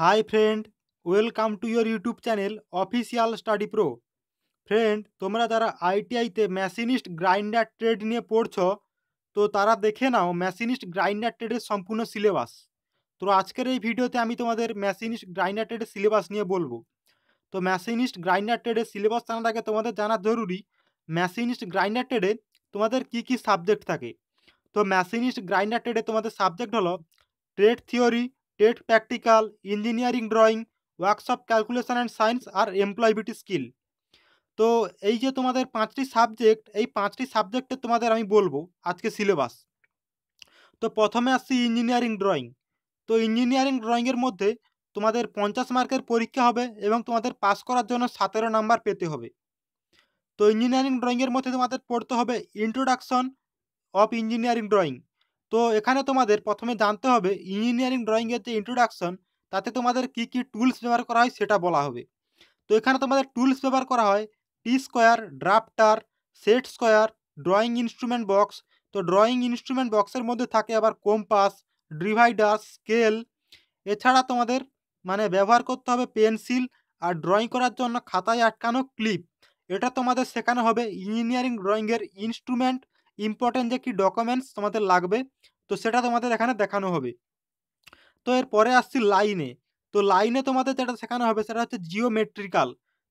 high friend welcome to your YouTube channel official study pro friend তোমরা যারা আইটিআইতে machinist grinder trade নিয়ে পড়ছ তো তারা দেখে নাও মেশিনিস্ট গ্রাইন্ডার ট্রেডের সম্পূর্ণ সিলেবাস তো আজকের এই ভিডিওতে আমি তোমাদের মেশিনিস্ট গ্রাইন্ডার ট্রেডের সিলেবাস নিয়ে বলবো তো মেশিনিস্ট গ্রাইন্ডার ট্রেডের সিলেবাস জানার আগে তোমাদের জানা জরুরি মেশিনিস্ট গ্রাইন্ডার ট্রেডে তোমাদের কি কি সাবজেক্ট থাকে তো মেশিনিস্ট গ্রাইন্ডার ট্রেডে তোমাদের সাবজেক্ট হলো ট্রেড থিওরি টেট practical engineering drawing workshop calculation and science আর এমপ্লয়াবিলিটি স্কিল তো এই যে তোমাদের পাঁচটি সাবজেক্ট এই পাঁচটি সাবজেক্টে তোমাদের আমি বলবো আজকে সিলেবাস তো প্রথমে আসছি ইঞ্জিনিয়ারিং ড্রয়িং তো ইঞ্জিনিয়ারিং ড্রয়িংয়ের মধ্যে তোমাদের পঞ্চাশ মার্কের পরীক্ষা হবে এবং তোমাদের পাস করার জন্য সতেরো নাম্বার পেতে হবে তো ইঞ্জিনিয়ারিং ড্রয়িংয়ের মধ্যে তোমাদের পড়তে হবে ইন্ট্রোডাকশন অফ ইঞ্জিনিয়ারিং ড্রয়িং তো এখানে তোমাদের প্রথমে জানতে হবে ইঞ্জিনিয়ারিং ড্রয়িংয়ের যে ইন্ট্রোডাকশন তাতে তোমাদের কি কি টুলস ব্যবহার করা হয় সেটা বলা হবে তো এখানে তোমাদের টুলস ব্যবহার করা হয় T square drafter set square drawing instrument box তো ড্রয়িং ইনস্ট্রুমেন্ট বক্সের মধ্যে থাকে আবার কম্পাস ডিভাইডার স্কেল এছাড়া তোমাদের মানে ব্যবহার করতে হবে পেন্সিল আর ড্রয়িং করার জন্য খাতায় আটকানো ক্লিপ এটা তোমাদের শেখানো হবে ইঞ্জিনিয়ারিং ড্রয়িংয়ের ইনস্ট্রুমেন্ট ইম্পর্টেন্ট যে কি ডকুমেন্টস তোমাদের লাগবে তো সেটা তোমাদের এখানে দেখানো হবে তো এরপরে আসছি লাইনে তো লাইনে তোমাদের যেটা শেখানো হবে সেটা হচ্ছে জিওমেট্রিক্যাল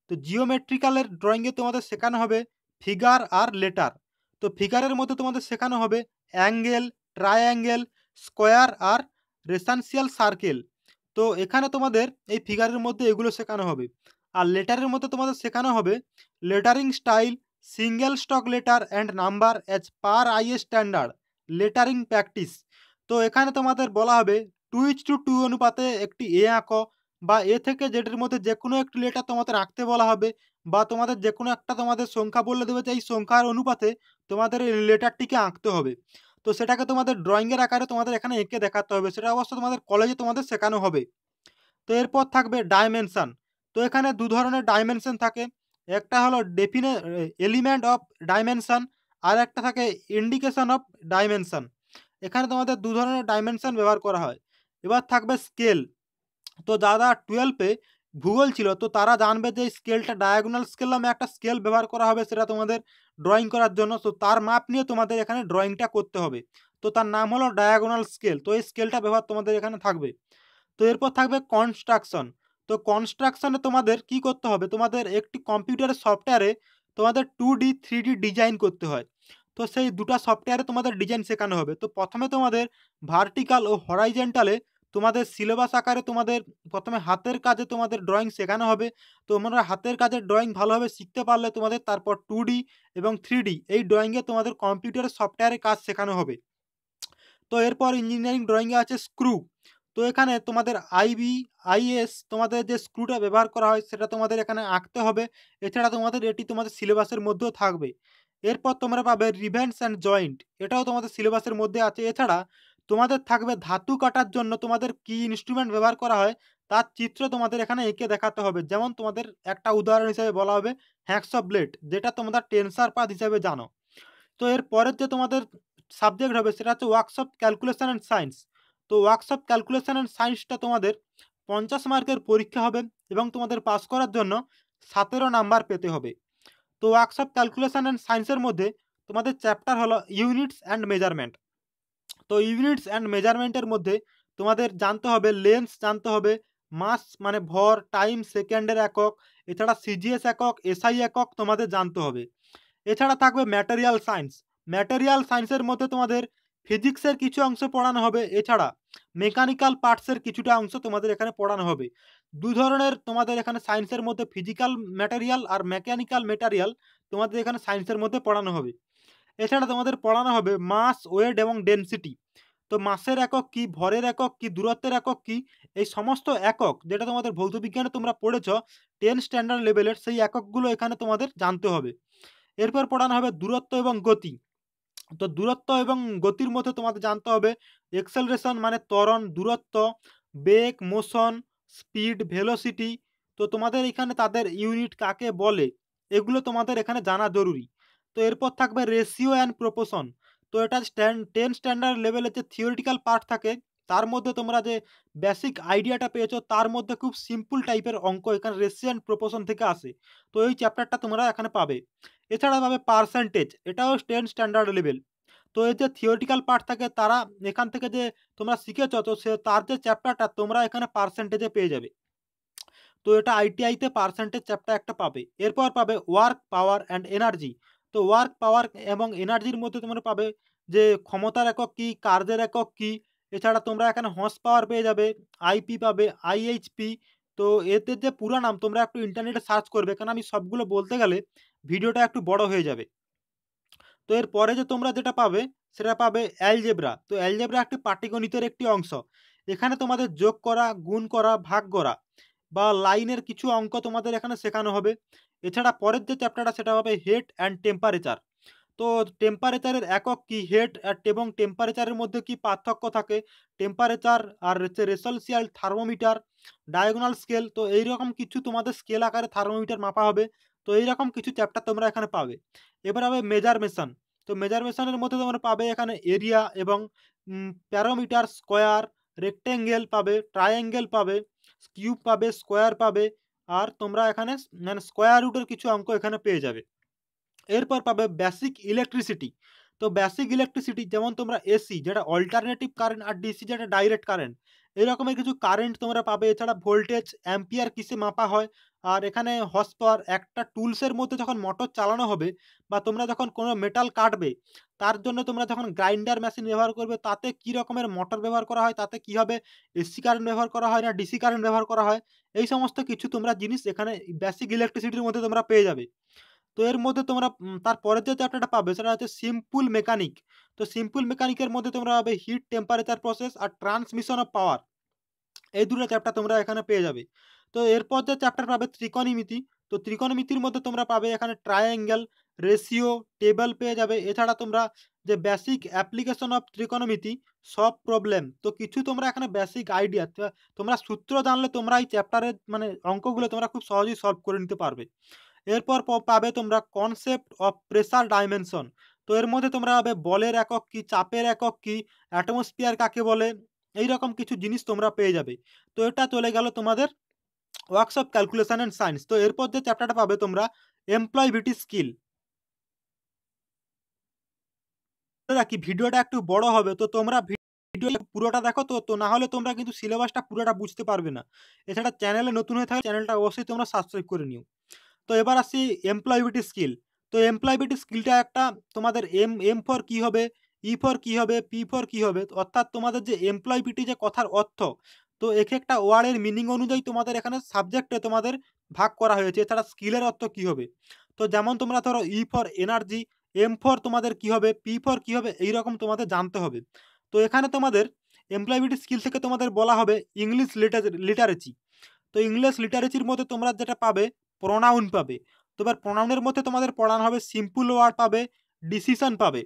তো জিওমেট্রিক্যালের ড্রয়িংয়ে তোমাদের শেখানো হবে ফিগার আর লেটার তো ফিগারের মধ্যে তোমাদের শেখানো হবে অ্যাঙ্গেল ট্রায়াঙ্গেল স্কোয়ার আর রেসানশিয়াল সার্কেল তো এখানে তোমাদের এই ফিগারের মধ্যে এগুলো শেখানো হবে আর লেটারের মধ্যে তোমাদের শেখানো হবে lettering style single stock letter and number as per I standard lettering practice তো এখানে তোমাদের বলা হবে টু ইচ টু টু অনুপাতে একটি এ আঁক বা এ থেকে যেটির মধ্যে যে কোনো একটি লেটার তোমাদের আঁকতে বলা হবে বা তোমাদের যে কোনো একটা তোমাদের সংখ্যা বলে দেবে যে এই সংখ্যার অনুপাতে তোমাদের এই লেটারটিকে আঁকতে হবে তো সেটাকে তোমাদের ড্রয়িংয়ের আকারে তোমাদের এখানে এঁকে দেখাতে হবে সেটা অবশ্য তোমাদের কলেজে তোমাদের শেখানো হবে তো এরপর থাকবে ডাইমেনশান তো এখানে দু ধরনের ডাইমেনশান থাকে একটা হলো ডেফিনে এলিমেন্ট অফ ডাইমেনশান আর একটা থাকে ইন্ডিকেশান অফ ডাইমেনশান এখানে তোমাদের দু ধরনের ডাইমেনশান ব্যবহার করা হয় এবার থাকবে স্কেল তো যারা টুয়েলভে ভূগোল ছিল তো তারা জানবে যে স্কেলটা ডায়াগোনাল স্কেল নামে একটা স্কেল ব্যবহার করা হবে সেটা তোমাদের ড্রয়িং করার জন্য তো তার মাপ নিয়ে তোমাদের এখানে ড্রয়িংটা করতে হবে তো তার নাম হলো ডায়াগোনাল স্কেল তো এই স্কেলটা ব্যবহার তোমাদের এখানে থাকবে তো এরপর থাকবে কনস্ট্রাকশন তো কনস্ট্রাকশানে তোমাদের কি করতে হবে তোমাদের একটি কম্পিউটারের সফটওয়্যারে তোমাদের two D three D design করতে হয় তো সেই দুটা সফটওয়্যারে তোমাদের ডিজাইন শেখানো হবে তো প্রথমে তোমাদের ভার্টিক্যাল ও হরাইজেন্টালে তোমাদের সিলেবাস আকারে তোমাদের প্রথমে হাতের কাজে তোমাদের ড্রয়িং শেখানো হবে তোমরা হাতের কাজে ড্রয়িং ভালোভাবে শিখতে পারলে তোমাদের তারপর টু এবং থ্রি এই ড্রয়িংয়ে তোমাদের কম্পিউটার সফটওয়্যারে কাজ শেখানো হবে তো এরপর ইঞ্জিনিয়ারিং ড্রয়িংয়ে আছে স্ক্রু তো এখানে তোমাদের আইবি আইএস তোমাদের যে স্ক্রুটা ব্যবহার করা হয় সেটা তোমাদের এখানে আঁকতে হবে এছাড়া তোমাদের এটি তোমাদের সিলেবাসের মধ্যেও থাকবে এরপর তোমরা পাবে রিভেন্স অ্যান্ড জয়েন্ট এটাও তোমাদের সিলেবাসের মধ্যে আছে এছাড়া তোমাদের থাকবে ধাতু কাটার জন্য তোমাদের কি ইনস্ট্রুমেন্ট ব্যবহার করা হয় তার চিত্র তোমাদের এখানে এঁকে দেখাতে হবে যেমন তোমাদের একটা উদাহরণ হিসেবে বলা হবে অফ ব্লেড যেটা তোমাদের টেনসার পাত হিসেবে জানো তো এর পরের যে তোমাদের সাবজেক্ট হবে সেটা হচ্ছে ওয়ার্কশপ ক্যালকুলেশন অ্যান্ড সায়েন্স তো ওয়ার্কশপ ক্যালকুলেশন অ্যান্ড সায়েন্সটা তোমাদের পঞ্চাশ মার্কের পরীক্ষা হবে এবং তোমাদের পাস করার জন্য সতেরো নাম্বার পেতে হবে তো ওয়ার্কশপ ক্যালকুলেশন অ্যান্ড সায়েন্সের মধ্যে তোমাদের চ্যাপ্টার হলো ইউনিটস অ্যান্ড মেজারমেন্ট তো ইউনিটস অ্যান্ড মেজারমেন্টের মধ্যে তোমাদের জানতে হবে লেন্স জানতে হবে মাস মানে ভর টাইম সেকেন্ডের একক এছাড়া সিজিএস একক এসআই একক তোমাদের জানতে হবে এছাড়া থাকবে ম্যাটেরিয়াল সায়েন্স ম্যাটেরিয়াল সায়েন্সের মধ্যে তোমাদের ফিজিক্সের কিছু অংশ পড়ানো হবে এছাড়া মেকানিক্যাল পার্টসের কিছুটা অংশ তোমাদের এখানে পড়ানো হবে দু ধরনের তোমাদের এখানে সায়েন্সের মধ্যে ফিজিক্যাল ম্যাটেরিয়াল আর মেকানিক্যাল ম্যাটেরিয়াল তোমাদের এখানে সায়েন্সের মধ্যে পড়ানো হবে এছাড়া তোমাদের পড়ানো হবে মাস ওয়েট এবং ডেনসিটি তো মাসের একক কি ভরের একক কি দূরত্বের একক কি এই সমস্ত একক যেটা তোমাদের ভৌত বিজ্ঞানে তোমরা পড়েছ টেন স্ট্যান্ডার্ড লেভেলের সেই এককগুলো এখানে তোমাদের জানতে হবে এরপর পড়ানো হবে দূরত্ব এবং গতি তো দূরত্ব এবং গতির মধ্যে তোমাদের জানতে হবে এক্সেলারেশন মানে ত্বরণ দূরত্ব বেগ মোশন স্পিড ভেলোসিটি তো তোমাদের এখানে তাদের ইউনিট কাকে বলে এগুলো তোমাদের এখানে জানা জরুরি তো এরপর থাকবে রেশিও অ্যান্ড প্রপোশন তো এটা স্ট্যান্ড টেন স্ট্যান্ডার্ড লেভেলের যে থিওরিটিক্যাল পার্ট থাকে তার মধ্যে তোমরা যে বেসিক আইডিয়াটা পেয়েছো তার মধ্যে খুব সিম্পল টাইপের অঙ্ক এখানে রেসিয়ান প্রপোশন থেকে আসে তো এই চ্যাপ্টারটা তোমরা এখানে পাবে এছাড়া পাবে পার্সেন্টেজ এটাও টেন স্ট্যান্ডার্ড লেভেল তো এই যে থিওরিটিক্যাল পার্ট থাকে তারা এখান থেকে যে তোমরা শিখেছ তো সে তার যে চ্যাপ্টারটা তোমরা এখানে পার্সেন্টেজে পেয়ে যাবে তো এটা আইটিআইতে পার্সেন্টেজ চ্যাপ্টার একটা পাবে এরপর পাবে ওয়ার্ক পাওয়ার অ্যান্ড এনার্জি তো ওয়ার্ক পাওয়ার এবং এনার্জির মধ্যে তোমরা পাবে যে ক্ষমতার একক কী কার্যের একক কী এছাড়া তোমরা এখানে হস পাওয়ার পেয়ে যাবে আইপি পাবে আইএইচপি তো এতে যে পুরো নাম তোমরা একটু ইন্টারনেটে সার্চ করবে কারণ আমি সবগুলো বলতে গেলে ভিডিওটা একটু বড় হয়ে যাবে তো এর পরে যে তোমরা যেটা পাবে সেটা পাবে অ্যালজেব্রা তো অ্যালজেব্রা একটি পাটিগণিতের একটি অংশ এখানে তোমাদের যোগ করা গুণ করা ভাগ করা বা লাইনের কিছু অঙ্ক তোমাদের এখানে শেখানো হবে এছাড়া পরের যে চ্যাপ্টারটা সেটা হবে হেড অ্যান্ড টেম্পারেচার তো টেম্পারেচারের একক কি হেড এবং টেম্পারেচারের মধ্যে কি পার্থক্য থাকে টেম্পারেচার আর হচ্ছে রেসলসিয়াল থার্মোমিটার ডায়াগোনাল স্কেল তো এইরকম কিছু তোমাদের স্কেল আকারে থার্মোমিটার মাপা হবে তো এইরকম কিছু চ্যাপ্টার তোমরা এখানে পাবে এবার হবে মেজারমেশন তো মেজারমেশনের মধ্যে তোমরা পাবে এখানে এরিয়া এবং প্যারোমিটার স্কোয়ার রেক্টেঙ্গেল পাবে ট্রায়াঙ্গেল পাবে কিউব পাবে স্কোয়ার পাবে আর তোমরা এখানে মানে স্কোয়ার রুটের কিছু অঙ্ক এখানে পেয়ে যাবে এরপর পাবে বেসিক ইলেকট্রিসিটি তো বেসিক ইলেকট্রিসিটি যেমন তোমরা এসি যেটা অল্টারনেটিভ কারেন্ট আর ডিসি যেটা ডাইরেক্ট কারেন্ট এরকমের কিছু কারেন্ট তোমরা পাবে এছাড়া ভোল্টেজ অ্যাম্পিয়ার কিসে মাপা হয় আর এখানে হসপার একটা টুলসের মধ্যে যখন মোটর চালানো হবে বা তোমরা যখন কোনো মেটাল কাটবে তার জন্য তোমরা যখন গ্রাইন্ডার মেশিন ব্যবহার করবে তাতে কী রকমের মোটর ব্যবহার করা হয় তাতে কি হবে এসি কারেন্ট ব্যবহার করা হয় না ডিসি কারেন্ট ব্যবহার করা হয় এই সমস্ত কিছু তোমরা জিনিস এখানে বেসিক ইলেকট্রিসিটির মধ্যে তোমরা পেয়ে যাবে তো এর মধ্যে তোমরা তারপরে যে চ্যাপ্টারটা পাবে সেটা হচ্ছে সিম্পল মেকানিক তো সিম্পল মেকানিকের মধ্যে তোমরা পাবে হিট টেম্পারেচার প্রসেস আর ট্রান্সমিশন অফ পাওয়ার এই দুটো চ্যাপ্টার তোমরা এখানে পেয়ে যাবে তো এরপর যে চ্যাপ্টার পাবে ত্রিকোণমিতি তো ত্রিকোণমিতির মধ্যে তোমরা পাবে এখানে ট্রায়াঙ্গেল রেশিও টেবল পেয়ে যাবে এছাড়া তোমরা যে বেসিক অ্যাপ্লিকেশন অফ ত্রিকোণমিতি সব প্রবলেম তো কিছু তোমরা এখানে বেসিক আইডিয়া তোমরা সূত্র জানলে তোমরা এই চ্যাপ্টারের মানে অঙ্কগুলো তোমরা খুব সহজেই সলভ করে নিতে পারবে এরপর পাবে তোমরা কনসেপ্ট অফ প্রেসার ডাইমেনশন তো এর মধ্যে তোমরা পাবে বলের একক কি চাপের একক কি অ্যাটমসফিয়ার কাকে বলে এই রকম কিছু জিনিস তোমরা পেয়ে যাবে তো এটা চলে গেল তোমাদের ওয়ার্কশপ ক্যালকুলেশন অ্যান্ড সায়েন্স তো এরপর যে চ্যাপ্টারটা পাবে তোমরা এমপ্লয়বিলিটি স্কিল রাখি ভিডিওটা একটু বড় হবে তো তোমরা ভিডিও পুরোটা দেখো তো তো না হলে তোমরা কিন্তু সিলেবাসটা পুরোটা বুঝতে পারবে না এছাড়া চ্যানেলে নতুন হয়ে থাকে চ্যানেলটা অবশ্যই তোমরা সাবস্ক্রাইব করে নিও তো এবার আসি এমপ্লয়েবিলিটি স্কিল তো এমপ্লয়েবিলিটি স্কিলটা একটা তোমাদের এম এম ফর কী হবে ই ফর কী হবে পি ফর কী হবে অর্থাৎ তোমাদের যে এমপ্লয়েবিলিটি যে কথার অর্থ তো এক একটা ওয়ার্ডের মিনিং অনুযায়ী তোমাদের এখানে সাবজেক্টে তোমাদের ভাগ করা হয়েছে এছাড়া স্কিলের অর্থ কী হবে তো যেমন তোমরা ধরো E for energy M for তোমাদের কী হবে পি ফর কী হবে এই রকম তোমাদের জানতে হবে তো এখানে তোমাদের এমপ্লয়েবিলিটি স্কিল থেকে তোমাদের বলা হবে ইংলিশ লিটারেচি তো ইংলিশ লিটারেচির মধ্যে তোমরা যেটা পাবে প্রোনাউন পাবে তো এবার প্রোনাউনের মধ্যে তোমাদের পড়ানো হবে সিম্পল ওয়ার্ড পাবে ডিসিশন পাবে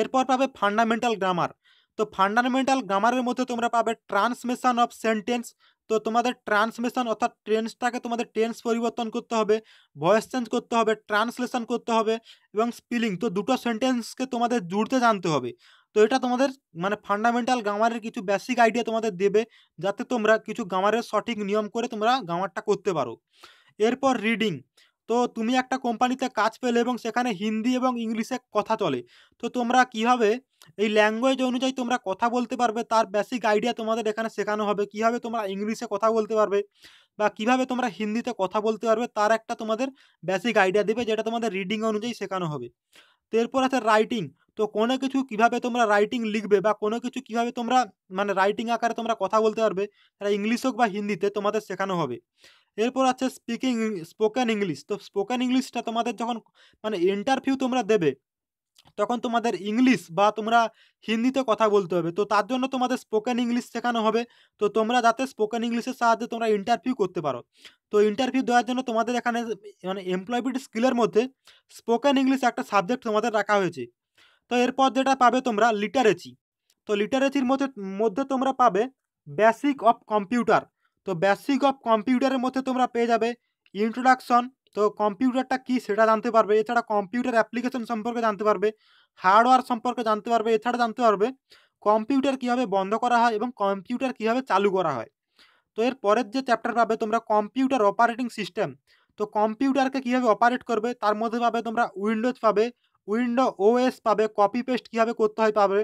এরপর পাবে ফান্ডামেন্টাল গ্রামার তো ফান্ডামেন্টাল গ্রামারের মধ্যে তোমরা পাবে ট্রান্সমিশন অফ সেন্টেন্স তো তোমাদের ট্রান্সমিশন অর্থাৎ টেন্সটাকে তোমাদের টেন্স পরিবর্তন করতে হবে ভয়েস চেঞ্জ করতে হবে ট্রান্সলেশন করতে হবে এবং স্পিলিং তো দুটো সেন্টেন্সকে তোমাদের জুড়তে জানতে হবে তো এটা তোমাদের মানে ফান্ডামেন্টাল গ্রামারের কিছু বেসিক আইডিয়া তোমাদের দেবে যাতে তোমরা কিছু গ্রামারের সঠিক নিয়ম করে তোমরা গ্রামারটা করতে পারো এরপর রিডিং তো তুমি একটা কোম্পানিতে কাজ পেলে এবং সেখানে হিন্দি এবং ইংলিশে কথা চলে তো তোমরা কিভাবে এই ল্যাঙ্গুয়েজ অনুযায়ী তোমরা কথা বলতে পারবে তার বেসিক আইডিয়া তোমাদের এখানে শেখানো হবে কিভাবে তোমরা ইংলিশে কথা বলতে পারবে বা কিভাবে তোমরা হিন্দিতে কথা বলতে পারবে তার একটা তোমাদের বেসিক আইডিয়া দেবে যেটা তোমাদের রিডিং অনুযায়ী শেখানো হবে তো এরপর আছে রাইটিং তো কোনো কিছু কিভাবে তোমরা রাইটিং লিখবে বা কোনো কিছু কিভাবে তোমরা মানে রাইটিং আকারে তোমরা কথা বলতে পারবে সেটা ইংলিশ হোক বা হিন্দিতে তোমাদের শেখানো হবে এরপর আছে স্পিকিং স্পোকেন ইংলিশ তো স্পোকেন ইংলিশটা তোমাদের যখন মানে ইন্টারভিউ তোমরা দেবে তখন তোমাদের ইংলিশ বা তোমরা হিন্দিতে কথা বলতে হবে তো তার জন্য তোমাদের স্পোকেন ইংলিশ শেখানো হবে তো তোমরা যাতে স্পোকেন ইংলিশের সাহায্যে তোমরা ইন্টারভিউ করতে পারো তো ইন্টারভিউ দেওয়ার জন্য তোমাদের এখানে মানে এমপ্লয়মেন্ট স্কিলের মধ্যে স্পোকেন ইংলিশ একটা সাবজেক্ট তোমাদের রাখা হয়েছে তো এরপর যেটা পাবে তোমরা লিটারেচি তো লিটারেচির মধ্যে মধ্যে তোমরা পাবে বেসিক অফ কম্পিউটার তো বেসিক অফ কম্পিউটারের মধ্যে তোমরা পেয়ে যাবে ইন্ট্রোডাকশন তো কম্পিউটারটা কি সেটা জানতে পারবে এছাড়া কম্পিউটার অ্যাপ্লিকেশন সম্পর্কে জানতে পারবে হার্ডওয়্যার সম্পর্কে জানতে পারবে এছাড়া জানতে পারবে কম্পিউটার কীভাবে বন্ধ করা হয় এবং কম্পিউটার কীভাবে চালু করা হয় তো এর পরের যে চ্যাপ্টার পাবে তোমরা কম্পিউটার অপারেটিং সিস্টেম তো কম্পিউটারকে কীভাবে অপারেট করবে তার মধ্যে পাবে তোমরা উইন্ডোজ পাবে উইন্ডো ওএস পাবে কপি পেস্ট কীভাবে করতে হয় পাবে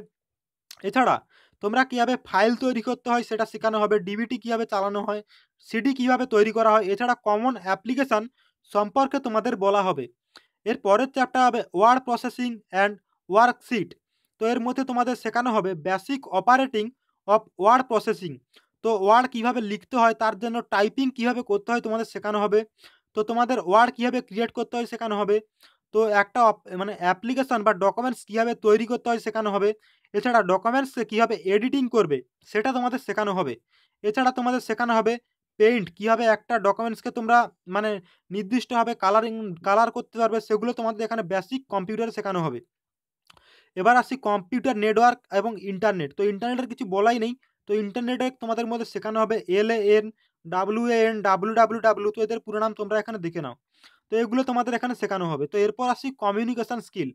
এছাড়া তোমরা কীভাবে ফাইল তৈরি করতে হয় সেটা শেখানো হবে ডিবিটি কীভাবে চালানো হয় সিডি কীভাবে তৈরি করা হয় এছাড়া কমন অ্যাপ্লিকেশান সম্পর্কে তোমাদের বলা হবে এর পরের চ্যাপ্টার হবে ওয়ার্ড প্রসেসিং অ্যান্ড ওয়ার্কশিট তো এর মধ্যে তোমাদের শেখানো হবে basic operating of word processing তো ওয়ার্ড কিভাবে লিখতে হয় তার জন্য টাইপিং কিভাবে করতে হয় তোমাদের শেখানো হবে তো তোমাদের ওয়ার্ড কীভাবে ক্রিয়েট করতে হয় শেখানো হবে তো একটা মানে অ্যাপ্লিকেশন বা ডকুমেন্টস কীভাবে তৈরি করতে হয় শেখানো হবে এছাড়া ডকুমেন্টসকে কীভাবে এডিটিং করবে সেটা তোমাদের শেখানো হবে এছাড়া তোমাদের শেখানো হবে পেইন্ট কীভাবে একটা ডকুমেন্টসকে তোমরা মানে নির্দিষ্টভাবে কালারিং কালার করতে পারবে সেগুলো তোমাদের এখানে বেসিক কম্পিউটারে শেখানো হবে এবার আসি কম্পিউটার নেটওয়ার্ক এবং ইন্টারনেট তো ইন্টারনেটের কিছু বলাই নেই তো ইন্টারনেটে তোমাদের মধ্যে শেখানো হবে L A N W A N W W W তো এদের পুরো নাম তোমরা এখানে দেখে নাও তো এগুলো তোমাদের এখানে শেখানো হবে তো এরপর আসি কমিউনিকেশান স্কিল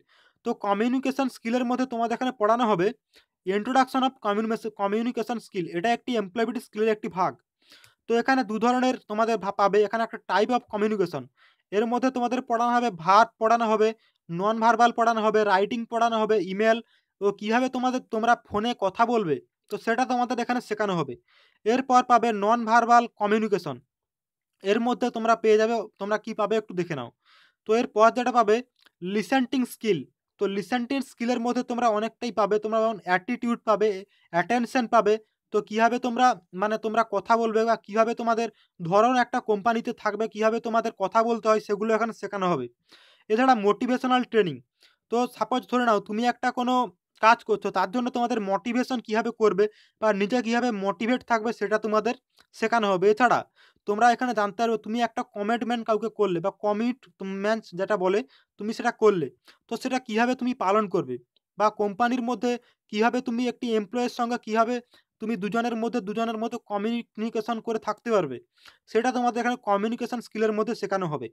তো কমিউনিকেশান স্কিলের মধ্যে তোমাদের এখানে পড়ানো হবে ইন্ট্রোডাকশন অফ কমিউনিকেশান স্কিল এটা একটি এমপ্লয়াবিলিটি স্কিলের একটি ভাগ তো এখানে দু ধরনের তোমাদের পাবে এখানে একটা টাইপ অফ কমিউনিকেশন এর মধ্যে তোমাদের পড়ানো হবে ভার্ব পড়ানো হবে নন ভার্বাল পড়ানো হবে রাইটিং পড়ানো হবে ইমেল ও কীভাবে তোমাদের তোমরা ফোনে কথা বলবে তো সেটা তোমাদের এখানে শেখানো হবে এরপর পাবে নন ভার্বাল কমিউনিকেশন এর মধ্যে তোমরা পেয়ে যাবে তোমরা কি পাবে একটু দেখে নাও তো এর পর যেটা পাবে লিসেন্টিং স্কিল তো লিসেন্টিং স্কিলের মধ্যে তোমরা অনেকটাই পাবে তোমরা যেমন অ্যাটিটিউড পাবে অ্যাটেনশন পাবে তো কীভাবে তোমরা মানে তোমরা কথা বলবে বা কীভাবে তোমাদের ধরন একটা কোম্পানিতে থাকবে কীভাবে তোমাদের কথা বলতে হয় সেগুলো এখানে শেখানো হবে এছাড়া মোটিভেশনাল ট্রেনিং তো সাপোজ ধরে নাও তুমি একটা কোনো কাজ করছো তার জন্য তোমাদের মোটিভেশন কীভাবে করবে বা নিজে কীভাবে মোটিভেট থাকবে সেটা তোমাদের শেখানো হবে এছাড়া তোমরা এখানে জানতে পারবে তুমি একটা কমিটমেন্ট কাউকে করলে বা কমিটমেন্টস যেটা বলে তুমি সেটা করলে তো সেটা কিভাবে তুমি পালন করবে বা কোম্পানির মধ্যে কিভাবে তুমি একটি এমপ্লয়ের সঙ্গে কিভাবে তুমি দুজনের মধ্যে দুজনের মধ্যে কমিউনিকেশন করে থাকতে পারবে সেটা তোমাদের এখানে কমিউনিকেশন স্কিলের মধ্যে শেখানো হবে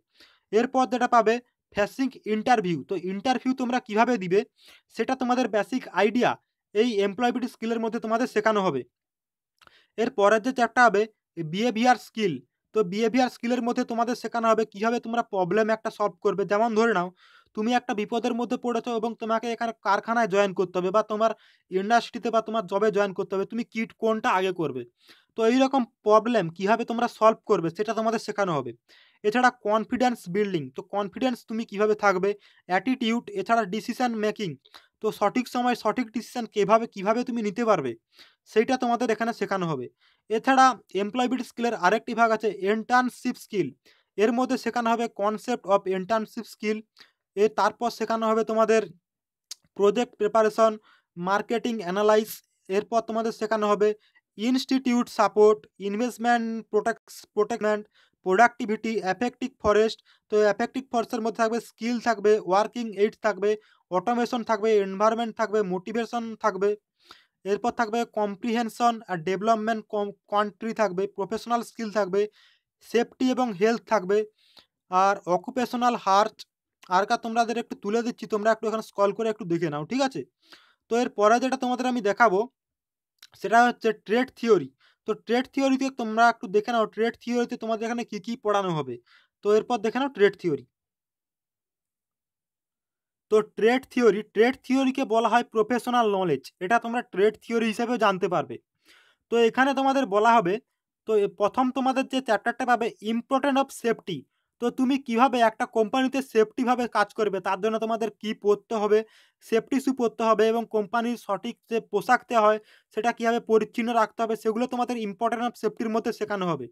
এরপর যেটা পাবে ফ্যাসিং ইন্টারভিউ তো ইন্টারভিউ তোমরা কিভাবে দিবে সেটা তোমাদের বেসিক আইডিয়া এই এমপ্লয়াবিলিটি স্কিলের মধ্যে তোমাদের শেখানো হবে এর পরের যে চ্যাপ্টার হবে বিহেভিয়ার স্কিল তো বিহেভিয়ার স্কিলের মধ্যে তোমাদের শেখানো হবে কীভাবে তোমরা প্রবলেম একটা সলভ করবে যেমন ধরে নাও তুমি একটা বিপদের মধ্যে পড়েছো এবং তোমাকে এখানে কারখানায় জয়েন করতে হবে বা তোমার ইন্ডাস্ট্রিতে বা তোমার জবে জয়েন করতে হবে তুমি কিট কোনটা আগে করবে তো এইরকম প্রবলেম কীভাবে তোমরা সলভ করবে সেটা তোমাদের শেখানো হবে এছাড়া কনফিডেন্স বিল্ডিং তো কনফিডেন্স তুমি কিভাবে থাকবে অ্যাটিটিউড এছাড়া ডিসিশান মেকিং তো সঠিক সময় সঠিক ডিসিশান কীভাবে কীভাবে তুমি নিতে পারবে সেইটা তোমাদের এখানে শেখানো হবে এছাড়া এমপ্লয়বিলিটি স্কিলের আরেকটি ভাগ আছে এন্টার্নশিপ স্কিল এর মধ্যে শেখানো হবে কনসেপ্ট অফ ইন্টার্নশিপ স্কিল এর তারপর শেখানো হবে তোমাদের প্রজেক্ট প্রিপারেশন মার্কেটিং অ্যানালাইস এরপর তোমাদের শেখানো হবে ইনস্টিটিউট সাপোর্ট ইনভেস্টমেন্ট প্রোটেক্ট প্রোটেকমেন্ট প্রোডাক্টিভিটি অ্যাফেক্টিভ ফরেস্ট তো অ্যাফেক্টিভ ফরেস্টের মধ্যে থাকবে স্কিল থাকবে ওয়ার্কিং এইডস থাকবে অটোমেশন থাকবে এনভায়রনমেন্ট থাকবে মোটিভেশন থাকবে এরপর থাকবে কম্প্রিহেনশন আর ডেভেলপমেন্ট কান্ট্রি থাকবে প্রফেশনাল স্কিল থাকবে সেফটি এবং হেলথ থাকবে আর অকুপেশনাল হার্ট আর কা তোমাদের একটু তুলে দিচ্ছি তোমরা একটু এখানে স্কল করে একটু দেখে নাও ঠিক আছে তো এরপরে যেটা তোমাদের আমি দেখাবো সেটা হচ্ছে ট্রেড থিওরি তো ট্রেড থিওরিতে তোমরা একটু দেখে নাও ট্রেড থিওরিতে তোমাদের এখানে কী কী পড়ানো হবে তো এরপর দেখে নাও ট্রেড থিওরি তো ট্রেড থিওরি ট্রেড থিওরিকে বলা হয় প্রফেশনাল নলেজ এটা তোমরা ট্রেড থিওরি হিসেবেও জানতে পারবে তো এখানে তোমাদের বলা হবে তো প্রথম তোমাদের যে চ্যাপ্টারটা পাবে ইম্পর্টেন্ট অফ সেফটি তো তুমি কিভাবে একটা কোম্পানিতে সেফটিভাবে কাজ করবে তার জন্য তোমাদের কি পরতে হবে সেফটি শ্যু পরতে হবে এবং কোম্পানির সঠিক যে পোশাকতে হয় সেটা কীভাবে পরিচ্ছন্ন রাখতে হবে সেগুলো তোমাদের ইম্পর্ট্যান্ট অফ সেফটির মধ্যে শেখানো হবে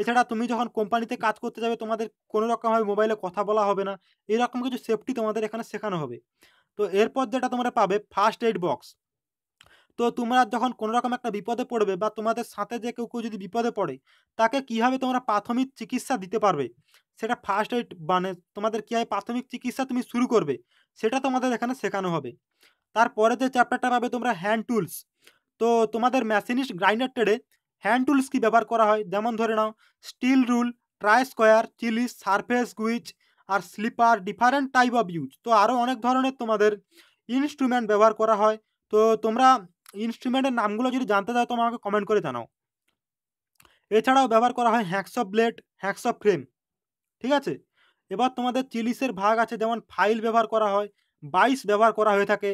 এছাড়া তুমি যখন কোম্পানিতে কাজ করতে যাবে তোমাদের কোনো রকমভাবে মোবাইলে কথা বলা হবে না এরকম কিছু সেফটি তোমাদের এখানে শেখানো হবে তো এরপর যেটা তোমরা পাবে ফার্স্ট এইড বক্স তো তোমরা যখন কোনো রকম একটা বিপদে পড়বে বা তোমাদের সাথে যে কেউ কেউ যদি বিপদে পড়ে তাকে কীভাবে তোমরা প্রাথমিক চিকিৎসা দিতে পারবে সেটা ফার্স্ট এইড মানে তোমাদের কীভাবে প্রাথমিক চিকিৎসা তুমি শুরু করবে সেটা তোমাদের এখানে শেখানো হবে তারপরে যে চ্যাপ্টারটা পাবে তোমরা হ্যান্ড টুলস তো তোমাদের মেশিনিস্ট গ্রাইন্ডার ট্রেডে হ্যান্ড টুলস কি ব্যবহার করা হয় যেমন ধরে নাও স্টিল রুল ট্রাই স্কোয়ার চিলি সারফেস গুইচ আর slipper different type of use তো আরও অনেক ধরনের তোমাদের ইনস্ট্রুমেন্ট ব্যবহার করা হয় তো তোমরা ইনস্ট্রুমেন্টের নামগুলো যদি জানতে চাও তো আমাকে কমেন্ট করে জানাও এছাড়াও ব্যবহার করা হয় অফ ব্লেড অফ ফ্রেম ঠিক আছে এবার তোমাদের চিলিসের ভাগ আছে যেমন ফাইল ব্যবহার করা হয় বাইশ ব্যবহার করা হয়ে থাকে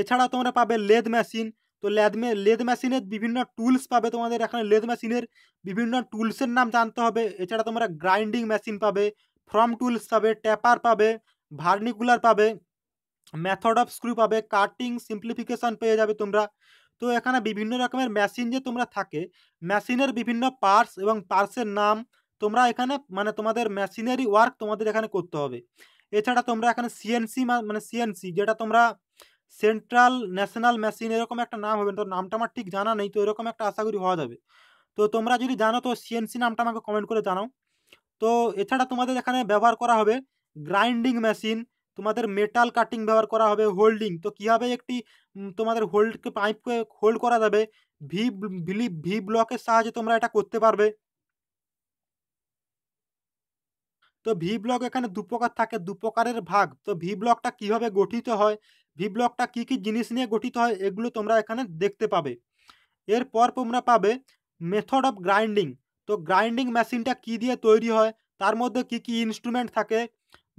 এছাড়া তোমরা পাবে লেদ মেশিন তো লেদ লেদ মেশিনের বিভিন্ন টুলস পাবে তোমাদের এখানে লেদ মেশিনের বিভিন্ন টুলসের নাম জানতে হবে এছাড়া তোমরা গ্রাইন্ডিং মেশিন পাবে ফ্রম টুলস পাবে ট্যাপার পাবে ভার্নিকুলার পাবে মেথড অফ স্ক্রু পাবে কাটিং সিম্পলিফিকেশান পেয়ে যাবে তোমরা তো এখানে বিভিন্ন রকমের মেশিন যে তোমরা থাকে মেশিনের বিভিন্ন পার্টস এবং পার্টসের নাম তোমরা এখানে মানে তোমাদের মেশিনারি ওয়ার্ক তোমাদের এখানে করতে হবে এছাড়া তোমরা এখানে সিএনসি মানে সিএনসি যেটা তোমরা সেন্ট্রাল ন্যাশনাল মেশিন এরকম একটা নাম হবে তো নামটা আমার ঠিক জানা নেই তো এরকম একটা আশা করি হওয়া যাবে তো তোমরা যদি জানো তো সিএনসি নামটা আমাকে কমেন্ট করে জানাও তো এছাড়া তোমাদের এখানে ব্যবহার করা হবে গ্রাইন্ডিং মেশিন তোমাদের মেটাল কাটিং ব্যবহার করা হবে হোল্ডিং তো কীভাবে একটি তোমাদের হোল্ডকে পাইপকে হোল্ড করা যাবে ভি ভি ব্লকের সাহায্যে তোমরা এটা করতে পারবে তো ভি ব্লক এখানে দু প্রকার থাকে দু প্রকারের ভাগ তো ভি ব্লকটা কীভাবে গঠিত হয় ভি ব্লকটা কী কী জিনিস নিয়ে গঠিত হয় এগুলো তোমরা এখানে দেখতে পাবে এরপর তোমরা পাবে মেথড অফ গ্রাইন্ডিং তো গ্রাইন্ডিং মেশিনটা কী দিয়ে তৈরি হয় তার মধ্যে কি কি ইনস্ট্রুমেন্ট থাকে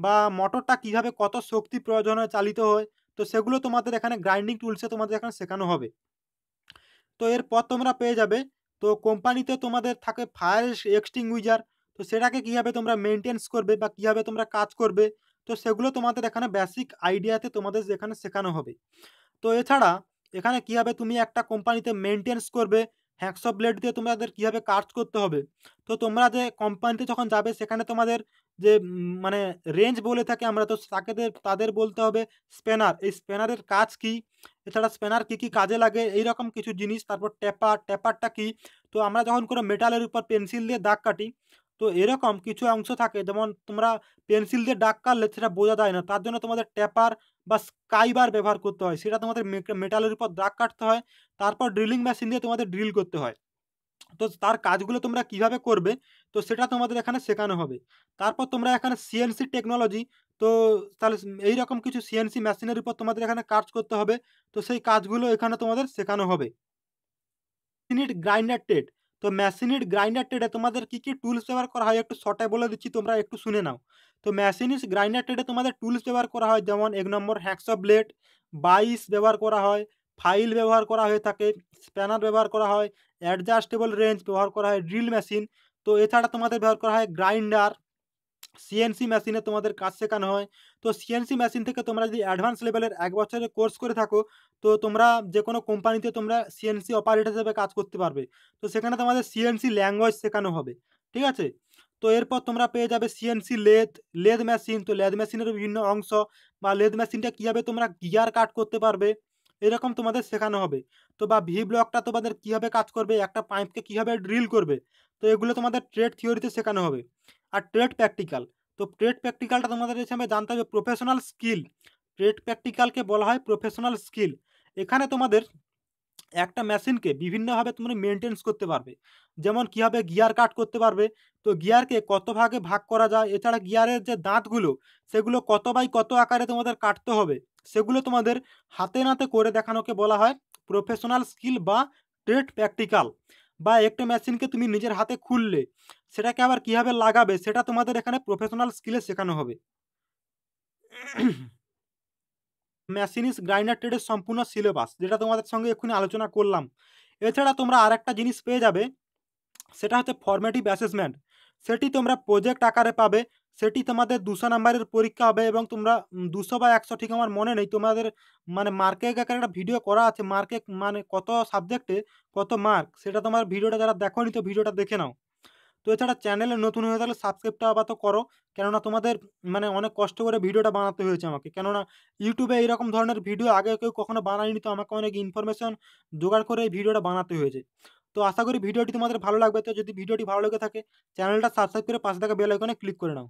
বা মোটরটা কিভাবে কত শক্তি প্রয়োজন হয় চালিত হয় তো সেগুলো তোমাদের এখানে গ্রাইন্ডিং টুলসে তোমাদের এখানে শেখানো হবে তো এরপর তোমরা পেয়ে যাবে তো কোম্পানিতে তোমাদের থাকে ফায়ার এক্সটিংগুইজার তো সেটাকে কীভাবে তোমরা মেনটেন্স করবে বা কীভাবে তোমরা কাজ করবে তো সেগুলো তোমাদের এখানে বেসিক আইডিয়াতে তোমাদের এখানে শেখানো হবে তো এছাড়া এখানে কীভাবে তুমি একটা কোম্পানিতে মেনটেন্স করবে হ্যাকশো ব্লেড দিয়ে তোমাদের কীভাবে কাজ করতে হবে তো তোমরা যে কোম্পানিতে যখন যাবে সেখানে তোমাদের যে মানে রেঞ্জ বলে থাকে আমরা তো তাকে তাদের বলতে হবে স্পেনার এই স্পেনারের কাজ কি এছাড়া স্পেনার কী কী কাজে লাগে এই রকম কিছু জিনিস তারপর ট্যাপার ট্যাপারটা কি তো আমরা যখন কোনো মেটালের উপর পেন্সিল দিয়ে দাগ কাটি তো এরকম কিছু অংশ থাকে যেমন তোমরা পেন্সিল দিয়ে দাগ কাটলে সেটা বোঝা যায় না তার জন্য তোমাদের ট্যাপার বা স্কাইবার ব্যবহার করতে হয় সেটা তোমাদের মেটালের উপর দাগ কাটতে হয় তারপর ড্রিলিং মেশিন দিয়ে তোমাদের ড্রিল করতে হয় তো তার কাজগুলো তোমরা কিভাবে করবে তো সেটা তোমাদের এখানে শেখানো হবে তারপর তোমরা এখানে সিএনসি টেকনোলজি তো তাহলে এই রকম কিছু সিএনসি মেশিনের উপর তোমাদের এখানে কাজ করতে হবে তো সেই কাজগুলো এখানে তোমাদের শেখানো হবে মেশিনিট গ্রাইন্ডার টেট তো মেশিনিট গ্রাইন্ডার টেটে তোমাদের কী কী টুলস ব্যবহার করা হয় একটু শর্টে বলে দিচ্ছি তোমরা একটু শুনে নাও তো মেশিনিস গ্রাইন্ডার টেটে তোমাদের টুলস ব্যবহার করা হয় যেমন এক নম্বর হ্যাক্সা ব্লেড বাইস ব্যবহার করা হয় ফাইল ব্যবহার করা হয়ে থাকে স্প্যানার ব্যবহার করা হয় অ্যাডজাস্টেবল রেঞ্জ ব্যবহার করা হয় ড্রিল মেশিন তো এছাড়া তোমাদের ব্যবহার করা হয় গ্রাইন্ডার সিএনসি মেশিনে তোমাদের কাজ শেখানো হয় তো সিএনসি মেশিন থেকে তোমরা যদি অ্যাডভান্স লেভেলের এক বছরের কোর্স করে থাকো তো তোমরা যে কোনো কোম্পানিতে তোমরা সিএনসি অপারেটর হিসেবে কাজ করতে পারবে তো সেখানে তোমাদের সিএনসি ল্যাঙ্গুয়েজ শেখানো হবে ঠিক আছে তো এরপর তোমরা পেয়ে যাবে সিএনসি লেদ লেদ মেশিন তো লেদ মেশিনের বিভিন্ন অংশ বা লেদ মেশিনটা কীভাবে তোমরা গিয়ার কাট করতে পারবে এরকম তোমাদের শেখানো হবে তো বা ভি ব্লকটা তোমাদের কীভাবে কাজ করবে একটা পাইপকে কীভাবে ড্রিল করবে তো এগুলো তোমাদের ট্রেড থিওরিতে শেখানো হবে আর ট্রেড প্র্যাকটিক্যাল তো ট্রেড প্র্যাকটিক্যালটা তোমাদের হিসাবে জানতে হবে প্রফেশনাল স্কিল ট্রেড প্র্যাকটিক্যালকে বলা হয় প্রফেশনাল স্কিল এখানে তোমাদের একটা মেশিনকে বিভিন্নভাবে তোমরা মেনটেন্স করতে পারবে যেমন কীভাবে গিয়ার কাট করতে পারবে তো গিয়ারকে কত ভাগে ভাগ করা যায় এছাড়া গিয়ারের যে দাঁতগুলো সেগুলো কত বাই কত আকারে তোমাদের কাটতে হবে সেগুলো তোমাদের হাতে নাতে করে দেখানোকে বলা হয় প্রফেশনাল স্কিল বা ট্রেড প্র্যাকটিক্যাল বা একটা মেশিনকে তুমি নিজের হাতে খুললে সেটাকে আবার কীভাবে লাগাবে সেটা তোমাদের এখানে প্রফেশনাল স্কিলে শেখানো হবে মেশিনিস গ্রাইন্ডার ট্রেডের সম্পূর্ণ সিলেবাস যেটা তোমাদের সঙ্গে এক্ষুনি আলোচনা করলাম এছাড়া তোমরা আর একটা জিনিস পেয়ে যাবে সেটা হচ্ছে ফর্মেটিভ অ্যাসেসমেন্ট সেটি তোমরা প্রজেক্ট আকারে পাবে সেটি তোমাদের দুশো নাম্বারের পরীক্ষা হবে এবং তোমরা দুশো বা একশো ঠিক আমার মনে নেই তোমাদের মানে মার্কে আকারে একটা ভিডিও করা আছে মার্কে মানে কত সাবজেক্টে কত মার্ক সেটা তোমার ভিডিওটা যারা দেখো তো ভিডিওটা দেখে নাও তো এছাড়া চ্যানেলে নতুন হয়ে থাকলে সাবস্ক্রাইবটা আপাতত করো কেননা তোমাদের মানে অনেক কষ্ট করে ভিডিওটা বানাতে হয়েছে আমাকে কেননা ইউটিউবে এইরকম ধরনের ভিডিও আগে কেউ কখনো বানায়নি তো আমাকে অনেক ইনফরমেশন জোগাড় করে এই ভিডিওটা বানাতে হয়েছে তো আশা করি ভিডিওটি তোমাদের ভালো লাগবে তো যদি ভিডিওটি ভালো লেগে থাকে চ্যানেলটা সাবস্ক্রাইব করে পাশে থাকা বেল আইকনে ক্লিক করে নাও